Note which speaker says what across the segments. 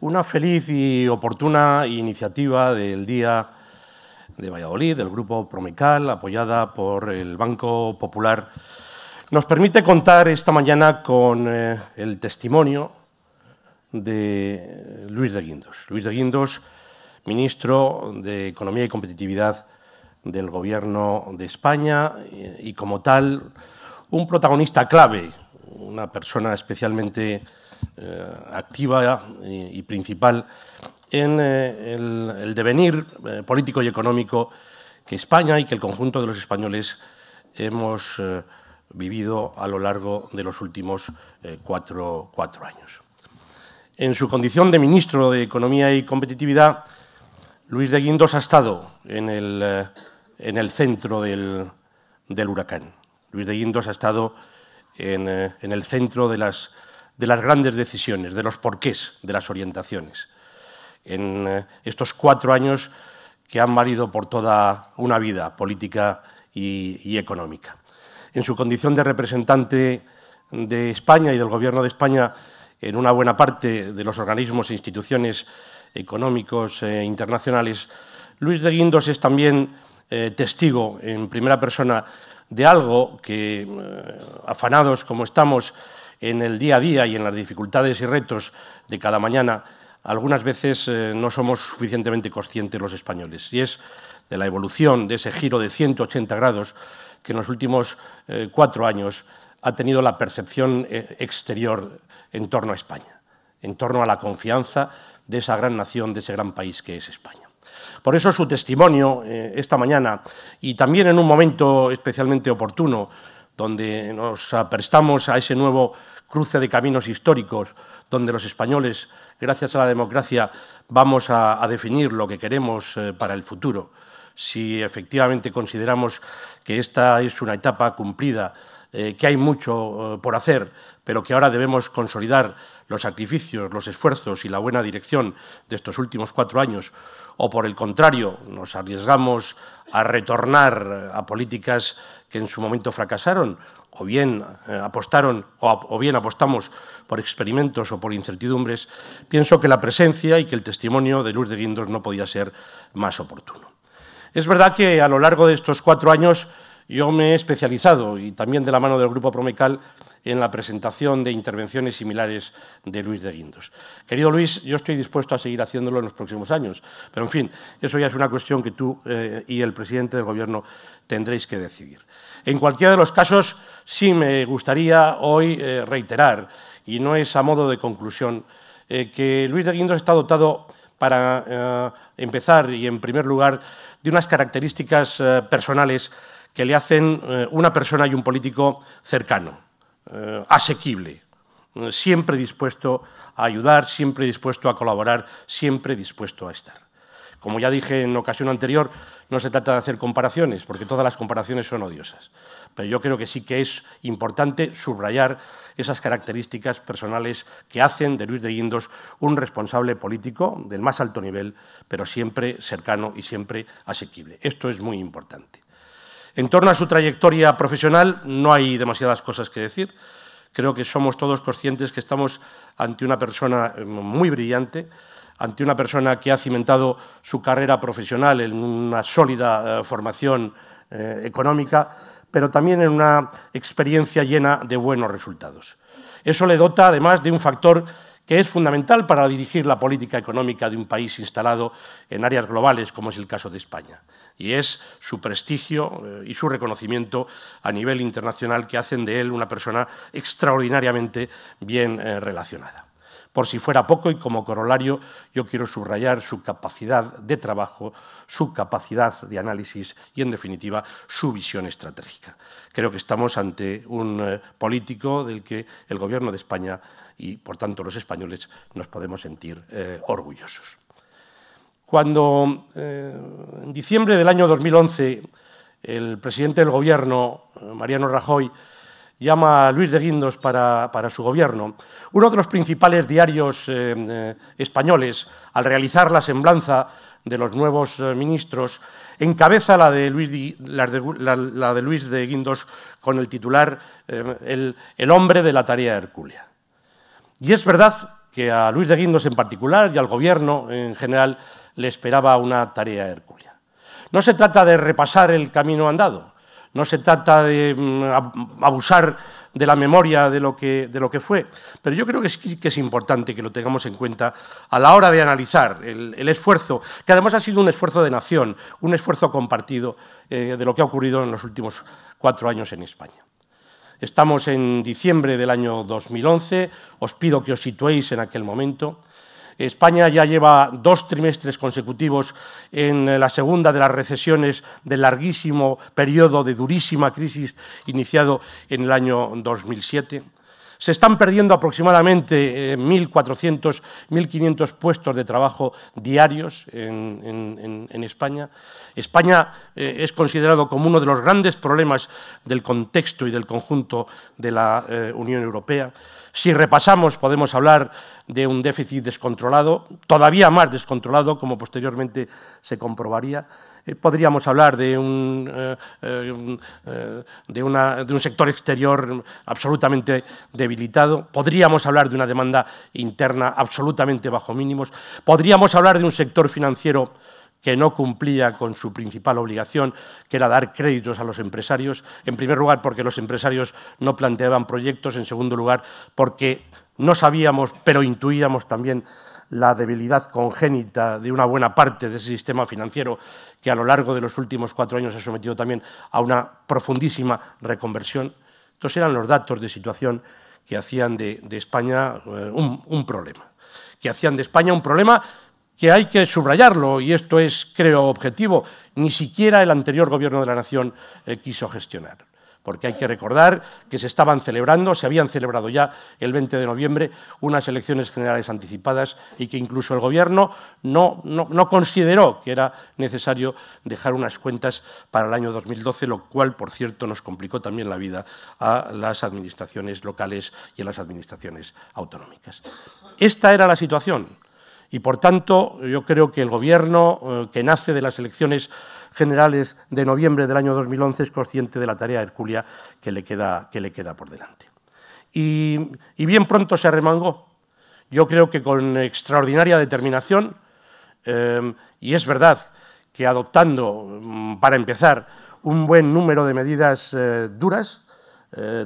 Speaker 1: Una feliz y oportuna iniciativa del Día de Valladolid, del Grupo Promecal, apoyada por el Banco Popular, nos permite contar esta mañana con eh, el testimonio de Luis de Guindos. Luis de Guindos, ministro de Economía y Competitividad del Gobierno de España y, y como tal, un protagonista clave, una persona especialmente eh, activa y, principal en eh, el, devenir eh, político y económico que España y que el conjunto de los españoles hemos vivido a lo largo de los últimos cuatro, años. En su condición de ministro de Economía y Competitividad, Luis de Guindos ha estado en el, en el centro del, huracán. Luis de Guindos ha estado en el centro de las de las grandes decisiones, de los porqués, de las orientaciones. En eh, estos cuatro años que han valido por toda una vida política y, económica. En su condición de representante de España y del Gobierno de España en una buena parte de los organismos e instituciones económicos e internacionales, Luis de Guindos es también eh, testigo en primera persona de algo que, eh, afanados como estamos, en el día a día y en las dificultades y retos de cada mañana, algunas veces eh, no somos suficientemente conscientes los españoles. Y es de la evolución, de ese giro de 180 grados que en los últimos eh, cuatro años ha tenido la percepción eh, exterior en torno a España, en torno a la confianza de esa gran nación, de ese gran país que es España. Por eso su testimonio esta mañana, y también en un momento especialmente oportuno, donde nos aprestamos a ese nuevo cruce de caminos históricos, donde los españoles, gracias a la democracia, vamos a, definir lo que queremos eh, para el futuro. Si efectivamente consideramos que esta es una etapa cumplida eh, que hay mucho eh, por hacer, pero que ahora debemos consolidar los sacrificios, los esfuerzos y la buena dirección de estos últimos cuatro años, o por el contrario, nos arriesgamos a retornar eh, a políticas que en su momento fracasaron, o bien apostaron o, bien apostamos por experimentos o por incertidumbres, pienso que la presencia y que el testimonio de Luz de Guindos no podía ser más oportuno. Es verdad que a lo largo de estos cuatro años yo me he especializado, y también de la mano del Grupo Promecal, en la presentación de intervenciones similares de Luis de Guindos. Querido Luis, yo estoy dispuesto a seguir haciéndolo en los próximos años, pero en fin, eso ya es una cuestión que tú eh, y el presidente del Gobierno tendréis que decidir. En cualquiera de los casos, sí me gustaría hoy eh, reiterar, y no es a modo de conclusión, eh, que Luis de Guindos está dotado para empezar y en primer lugar de unas características personales que le hacen eh, una persona y un político cercano, eh, asequible, eh, siempre dispuesto a ayudar, siempre dispuesto a colaborar, siempre dispuesto a estar. Como ya dije en ocasión anterior, no se trata de hacer comparaciones, porque todas las comparaciones son odiosas. Pero yo creo que sí que es importante subrayar esas características personales que hacen de Luis de Guindos un responsable político del más alto nivel, pero siempre cercano y siempre asequible. Esto es muy importante. En torno a su trayectoria profesional no hay demasiadas cosas que decir. Creo que somos todos conscientes que estamos ante una persona eh, muy brillante, ante una persona que ha cimentado su carrera profesional en una sólida eh, formación eh, económica, pero también en una experiencia llena de buenos resultados. Eso le dota, además, de un factor que es fundamental para dirigir la política económica de un país instalado en áreas globales, como es el caso de España. Y es su prestigio eh, y su reconocimiento a nivel internacional que hacen de él una persona extraordinariamente bien eh, relacionada. Por si fuera poco y como corolario, yo quiero subrayar su capacidad de trabajo, su capacidad de análisis y, en definitiva, su visión estratégica. Creo que estamos ante un eh, político del que el Gobierno de España y, por tanto, los españoles nos podemos sentir eh, orgullosos. Cuando eh, en diciembre del año 2011 el presidente del Gobierno, Mariano Rajoy, llama a Luis de Guindos para, su gobierno. Uno de los principales diarios eh, eh, españoles, al realizar la semblanza de los nuevos eh, ministros, encabeza la de Luis, de, Guindos con el titular el, el, hombre de la tarea hercúlea. Y es verdad que a Luis de Guindos en particular y al gobierno en general le esperaba una tarea hercúlea. No se trata de repasar el camino andado, no se trata de mm, abusar de la memoria de lo que, fue, pero yo creo que es, importante que lo tengamos en cuenta a la hora de analizar el, esfuerzo, que además ha sido un esfuerzo de nación, un esfuerzo compartido eh, de lo que ha ocurrido en los últimos cuatro años en España. Estamos en diciembre del año 2011, os pido que os situéis en aquel momento. España ya lleva dos trimestres consecutivos en la segunda de las recesiones del larguísimo periodo de durísima crisis iniciado en el año 2007. Se están perdiendo aproximadamente 1.400, eh, 1.500 puestos de trabajo diarios en, en, España. España eh, es considerado como uno de los grandes problemas del contexto y del conjunto de la eh, Unión Europea. Si repasamos, podemos hablar de un déficit descontrolado, todavía más descontrolado, como posteriormente se comprobaría. Eh, podríamos hablar de un, eh, eh, de un sector exterior absolutamente debilitado. Podríamos hablar de una demanda interna absolutamente bajo mínimos. Podríamos hablar de un sector financiero que no cumplía con su principal obligación, que era dar créditos a los empresarios, en primer lugar porque los empresarios no planteaban proyectos, en segundo lugar porque no sabíamos, pero intuíamos también la debilidad congénita de una buena parte de ese sistema financiero que a lo largo de los últimos cuatro años se ha sometido también a una profundísima reconversión. Estos eran los datos de situación que hacían de, España eh, un problema, que hacían de España un problema que hay que subrayarlo, y esto es, creo, objetivo, ni siquiera el anterior Gobierno de la Nación eh, quiso gestionar. Porque hay que recordar que se estaban celebrando, se habían celebrado ya el 20 de noviembre unas elecciones generales anticipadas y que incluso el Gobierno no, no, no consideró que era necesario dejar unas cuentas para el año 2012, lo cual, por cierto, nos complicó también la vida a las administraciones locales y a las administraciones autonómicas. Esta era la situación y por tanto, yo creo que el Gobierno, eh, que nace de las elecciones generales de noviembre del año 2011, es consciente de la tarea hercúlea que le queda, que le queda por delante. Y, bien pronto se arremangó. Yo creo que con extraordinaria determinación, eh, y es verdad que adoptando, mm, para empezar, un buen número de medidas eh, duras,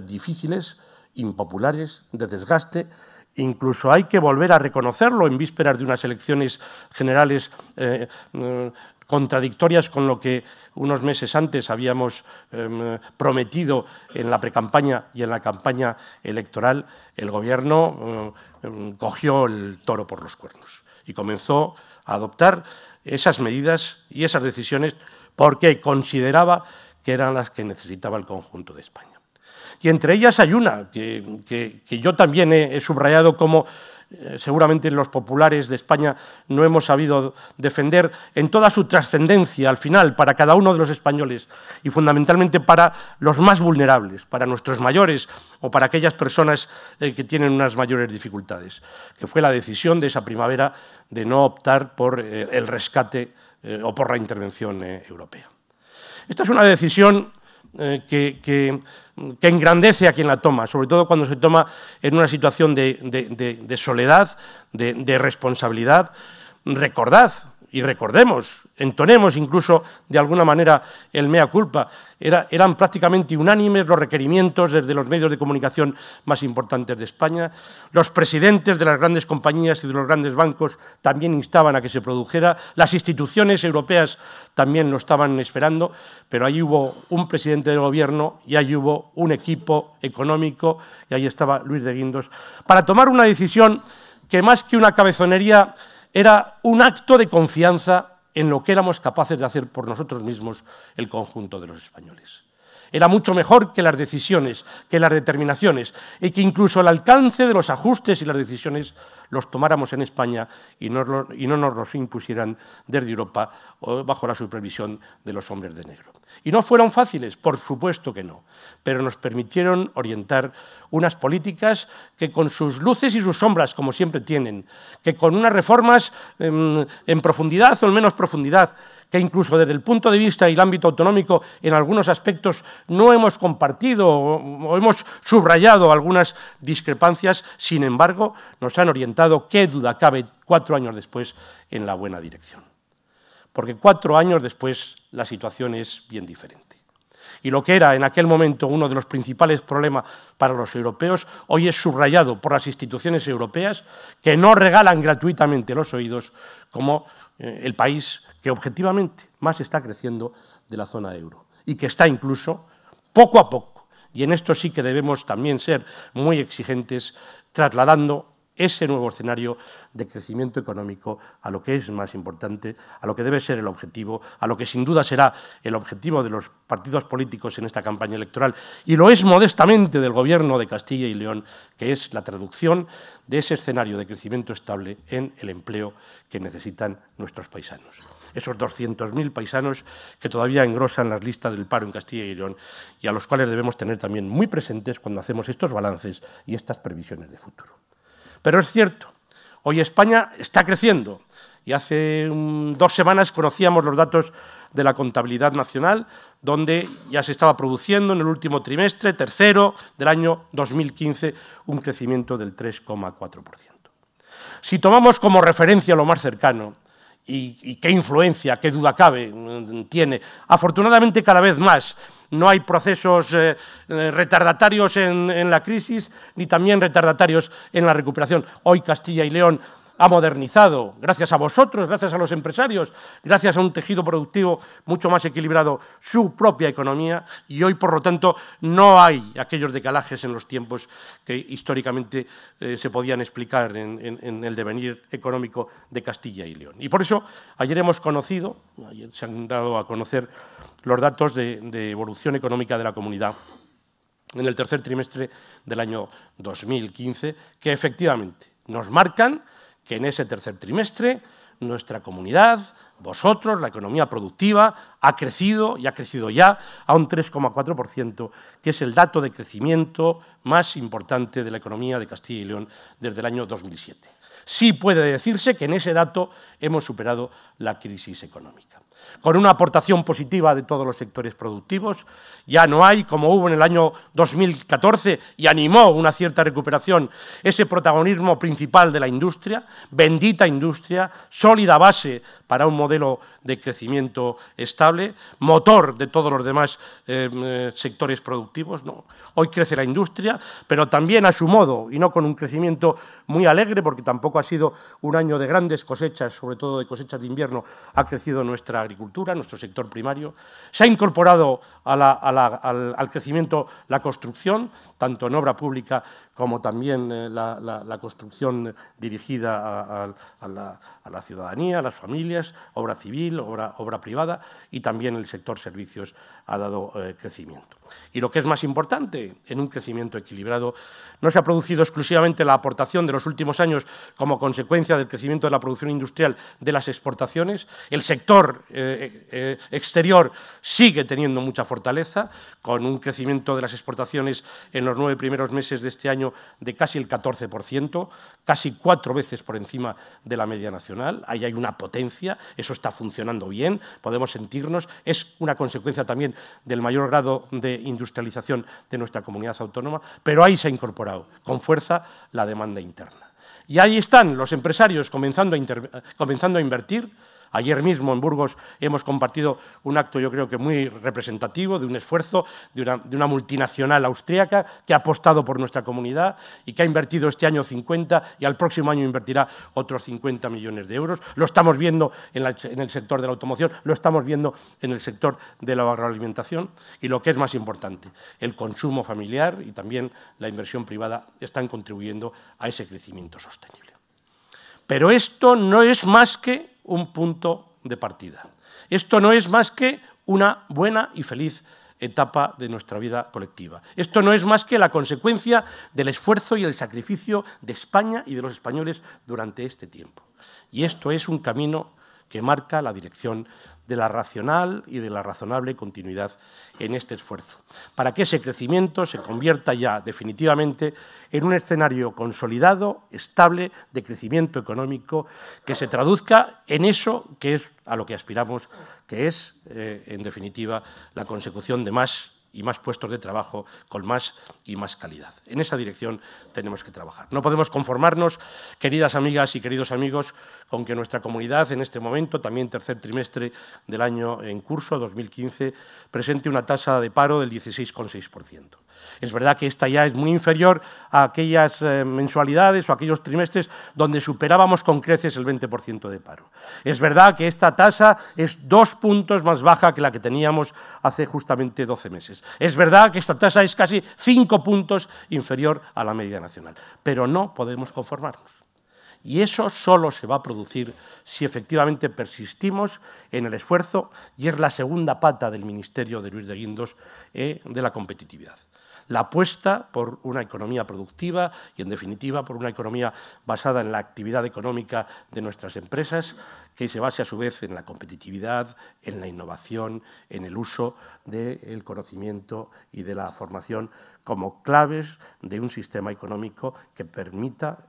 Speaker 1: difíciles, impopulares, de desgaste, Incluso hay que volver a reconocerlo en vísperas de unas elecciones generales eh, mm, contradictorias con lo que unos meses antes habíamos em, prometido en la precampaña y en la campaña electoral, el gobierno mm, em, cogió el toro por los cuernos y comenzó a adoptar esas medidas y esas decisiones porque consideraba que eran las que necesitaba el conjunto de España y entre ellas hay una que, yo también he, subrayado como eh, seguramente los populares de España no hemos sabido defender en toda su trascendencia al final para cada uno de los españoles y fundamentalmente para los más vulnerables, para nuestros mayores o para aquellas personas eh, que tienen unas mayores dificultades, que fue la decisión de esa primavera de no optar por eh, el rescate o por la intervención europea. Esta es una decisión eh, que, engrandece a quien la toma, sobre todo cuando se toma en una situación de soledad, de, responsabilidad. Recordad y recordemos, entonemos incluso de alguna manera el mea culpa, eran prácticamente unánimes los requerimientos desde los medios de comunicación más importantes de España. Los presidentes de las grandes compañías y de los grandes bancos también instaban a que se produjera. Las instituciones europeas también lo estaban esperando, pero ahí hubo un presidente del gobierno y ahí hubo un equipo económico y ahí estaba Luis de Guindos, para tomar una decisión que más que una cabezonería era un acto de confianza en lo que éramos capaces de hacer por nosotros mismos el conjunto de los españoles. Era mucho mejor que las decisiones, que las determinaciones, y que incluso el alcance de los ajustes y las decisiones los tomáramos en España y no, y no nos los impusieran desde Europa o bajo la supervisión de los hombres de negro. Y no fueron fáciles, por supuesto que no, pero nos permitieron orientar unas políticas que con sus luces y sus sombras, como siempre tienen, que con unas reformas em, en, profundidad o en menos profundidad, que incluso desde el punto de vista y el ámbito autonómico en algunos aspectos no hemos compartido o hemos subrayado algunas discrepancias, sin embargo, nos han orientado, qué duda cabe, cuatro años después, en la buena dirección porque cuatro años después la situación es bien diferente. Y lo que era en aquel momento uno de los principales problemas para los europeos, hoy es subrayado por las instituciones europeas que no regalan gratuitamente los oídos como eh, el país que objetivamente más está creciendo de la zona euro y que está incluso poco a poco, y en esto sí que debemos también ser muy exigentes, trasladando ese nuevo escenario de crecimiento económico a lo que es más importante, a lo que debe ser el objetivo, a lo que sin duda será el objetivo de los partidos políticos en esta campaña electoral, y lo es modestamente del Gobierno de Castilla y León, que es la traducción de ese escenario de crecimiento estable en el empleo que necesitan nuestros paisanos. Esos 200.000 paisanos que todavía engrosan las listas del paro en Castilla y León y a los cuales debemos tener también muy presentes cuando hacemos estos balances y estas previsiones de futuro. Pero es cierto, hoy España está creciendo y hace mm, dos semanas conocíamos los datos de la contabilidad nacional, donde ya se estaba produciendo en el último trimestre, tercero del año 2015, un crecimiento del 3,4%. Si tomamos como referencia lo más cercano, y, qué influencia, qué duda cabe, mm, tiene. Afortunadamente cada vez más no hay procesos eh, eh, retardatarios en, la crisis ni también retardatarios en la recuperación. Hoy Castilla y León ha modernizado, gracias a vosotros, gracias a los empresarios, gracias a un tejido productivo mucho más equilibrado, su propia economía y hoy, por lo tanto, no hay aquellos decalajes en los tiempos que históricamente eh, se podían explicar en, el devenir económico de Castilla y León. Y por eso ayer hemos conocido, se han dado a conocer los datos de evolución económica de la comunidad en el tercer trimestre del año 2015, que efectivamente nos marcan que en ese tercer trimestre nuestra comunidad, vosotros, la economía productiva, ha crecido y ha crecido ya a un 3,4%, que es el dato de crecimiento más importante de la economía de Castilla y León desde el año 2007. Sí puede decirse que en ese dato hemos superado la crisis económica con una aportación positiva de todos los sectores productivos. Ya no hay, como hubo en el año 2014, y animó una cierta recuperación, ese protagonismo principal de la industria, bendita industria, sólida base para un modelo de crecimiento estable, motor de todos los demás eh, sectores productivos. Hoy crece la industria, pero también a su modo, y no con un crecimiento muy alegre, porque tampoco ha sido un año de grandes cosechas, sobre todo de cosechas de invierno, ha crecido nuestra agricultura, nuestro sector primario. Se ha incorporado al, al crecimiento la construcción, tanto en obra pública como también eh, la, construcción dirigida a, la, ciudadanía, a las familias, obra civil, obra, privada y también el sector servicios ha dado eh, crecimiento. Y lo que es más importante, en un crecimiento equilibrado, no se ha producido exclusivamente la aportación de los últimos años como consecuencia del crecimiento de la producción industrial de las exportaciones. El sector eh, exterior sigue teniendo mucha fortaleza, con un crecimiento de las exportaciones en los nueve primeros meses de este año de casi el 14%, casi cuatro veces por encima de la media nacional. Ahí hay una potencia, eso está funcionando bien, podemos sentirnos. Es una consecuencia también del mayor grado de industrialización de nuestra comunidad autónoma, pero ahí se ha incorporado con fuerza la demanda interna. Y ahí están los empresarios comenzando a invertir, Ayer mismo en Burgos hemos compartido un acto, yo creo que muy representativo, de un esfuerzo de una, multinacional austríaca que ha apostado por nuestra comunidad y que ha invertido este año 50 y al próximo año invertirá otros 50 millones de euros. Lo estamos viendo en, en el sector de la automoción, lo estamos viendo en el sector de la agroalimentación y lo que es más importante, el consumo familiar y también la inversión privada están contribuyendo a ese crecimiento sostenible. Pero esto no es más que un punto de partida. Esto no es más que una buena y feliz etapa de nuestra vida colectiva. Esto no es más que la consecuencia del esfuerzo y el sacrificio de España y de los españoles durante este tiempo. Y esto es un camino que marca la dirección de la racional y de la razonable continuidad en este esfuerzo, para que ese crecimiento se convierta ya definitivamente en un escenario consolidado, estable, de crecimiento económico, que se traduzca en eso que es a lo que aspiramos, que es, eh, en definitiva, la consecución de más y más puestos de trabajo con más y más calidad. En esa dirección tenemos que trabajar. No podemos conformarnos, queridas amigas y queridos amigos, con que nuestra comunidad en este momento, también tercer trimestre del año en curso, 2015, presente una tasa de paro del 16,6%. Es verdad que esta ya es muy inferior a aquellas eh, mensualidades o aquellos trimestres donde superábamos con creces el 20% de paro. Es verdad que esta tasa es dos puntos más baja que la que teníamos hace justamente 12 meses. Es verdad que esta tasa es casi cinco puntos inferior a la media nacional, pero no podemos conformarnos. Y eso solo se va a producir si efectivamente persistimos en el esfuerzo, y es la segunda pata del Ministerio de Luis de Guindos, eh, de la competitividad la apuesta por una economía productiva y, en definitiva, por una economía basada en la actividad económica de nuestras empresas, que se base a su vez en la competitividad, en la innovación, en el uso del conocimiento y de la formación como claves de un sistema económico que permita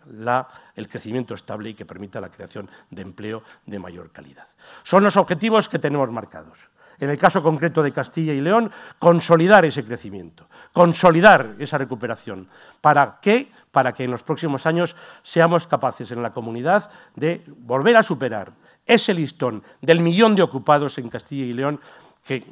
Speaker 1: el crecimiento estable y que permita la creación de empleo de mayor calidad. Son los objetivos que tenemos marcados en el caso concreto de Castilla y León, consolidar ese crecimiento, consolidar esa recuperación. ¿Para qué? Para que en los próximos años seamos capaces en la comunidad de volver a superar ese listón del millón de ocupados en Castilla y León que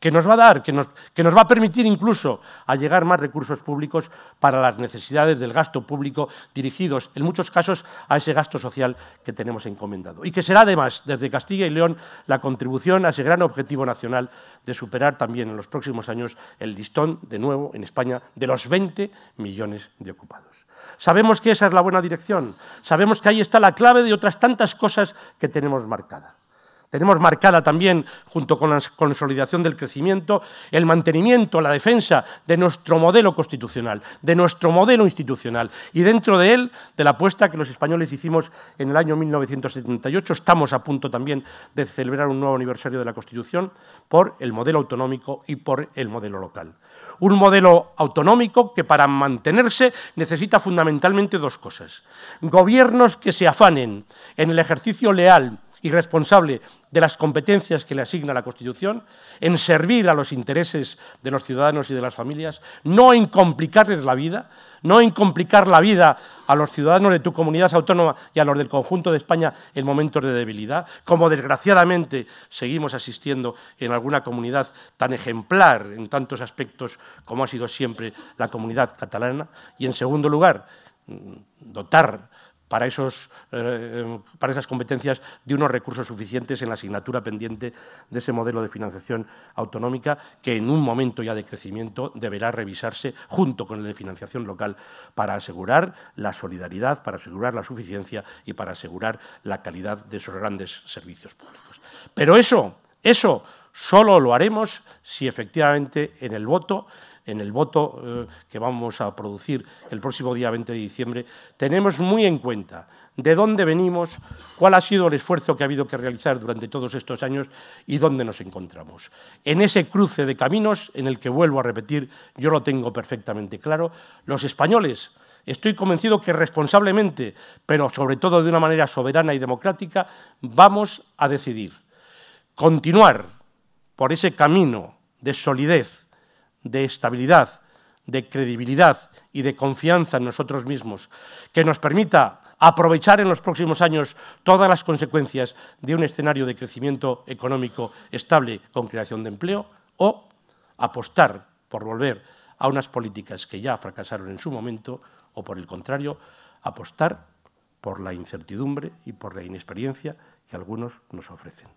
Speaker 1: que nos va a dar, que nos, va a permitir incluso llegar más recursos públicos para las necesidades del gasto público dirigidos, en muchos casos, a ese gasto social que tenemos encomendado. Y que será, además, desde Castilla y León, la contribución a ese gran objetivo nacional de superar también en los próximos años el distón, de nuevo, en España, de los 20 millones de ocupados. Sabemos que esa es la buena dirección, sabemos que ahí está la clave de otras tantas cosas que tenemos marcadas. Tenemos marcada también, junto con la consolidación del crecimiento, el mantenimiento, la defensa de nuestro modelo constitucional, de nuestro modelo institucional y dentro de él, de la apuesta que los españoles hicimos en el año 1978, estamos a punto también de celebrar un nuevo aniversario de la Constitución, por el modelo autonómico y por el modelo local. Un modelo autonómico que para mantenerse necesita fundamentalmente dos cosas. Gobiernos que se afanen en el ejercicio leal y responsable de las competencias que le asigna la Constitución, en servir a los intereses de los ciudadanos y de las familias, no en complicarles la vida, no en complicar la vida a los ciudadanos de tu comunidad autónoma y a los del conjunto de España en momentos de debilidad, como desgraciadamente seguimos asistiendo en alguna comunidad tan ejemplar en tantos aspectos como ha sido siempre la comunidad catalana. Y en segundo lugar, dotar para, esos, eh, para esas competencias de unos recursos suficientes en la asignatura pendiente de ese modelo de financiación autonómica que en un momento ya de crecimiento deberá revisarse junto con la de financiación local para asegurar la solidaridad, para asegurar la suficiencia y para asegurar la calidad de esos grandes servicios públicos. Pero eso, eso solo lo haremos si efectivamente en el voto en el voto eh, que vamos a producir el próximo día 20 de diciembre, tenemos muy en cuenta de dónde venimos, cuál ha sido el esfuerzo que ha habido que realizar durante todos estos años y dónde nos encontramos. En ese cruce de caminos, en el que vuelvo a repetir, yo lo tengo perfectamente claro, los españoles, estoy convencido que responsablemente, pero sobre todo de una manera soberana y democrática, vamos a decidir continuar por ese camino de solidez, de estabilidad, de credibilidad y de confianza en nosotros mismos, que nos permita aprovechar en los próximos años todas las consecuencias de un escenario de crecimiento económico estable con creación de empleo o apostar por volver a unas políticas que ya fracasaron en su momento o por el contrario, apostar por la incertidumbre y por la inexperiencia que algunos nos ofrecen.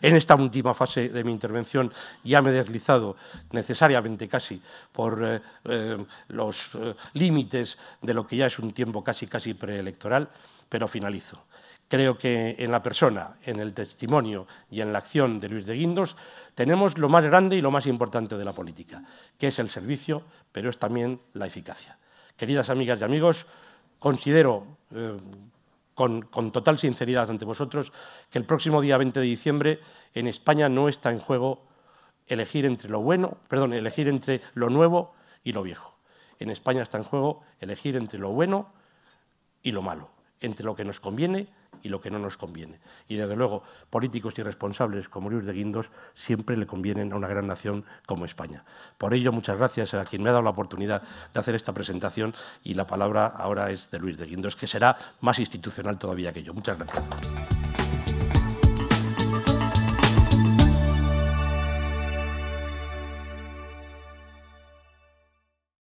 Speaker 1: En esta última fase de mi intervención ya me he deslizado necesariamente casi por eh, eh, los eh, límites de lo que ya es un tiempo casi casi preelectoral, pero finalizo. Creo que en la persona, en el testimonio y en la acción de Luis de Guindos tenemos lo más grande y lo más importante de la política, que es el servicio, pero es también la eficacia. Queridas amigas y amigos, considero con, total sinceridad ante vosotros que el próximo día 20 de diciembre en España no está en juego elegir entre lo bueno, perdón, elegir entre lo nuevo y lo viejo. En España está en juego elegir entre lo bueno y lo malo, entre lo que nos conviene y lo que no nos conviene. Y desde luego, políticos irresponsables como Luis de Guindos siempre le convienen a una gran nación como España. Por ello, muchas gracias a quien me ha dado la oportunidad de hacer esta presentación y la palabra ahora es de Luis de Guindos, que será más institucional todavía que yo. Muchas gracias.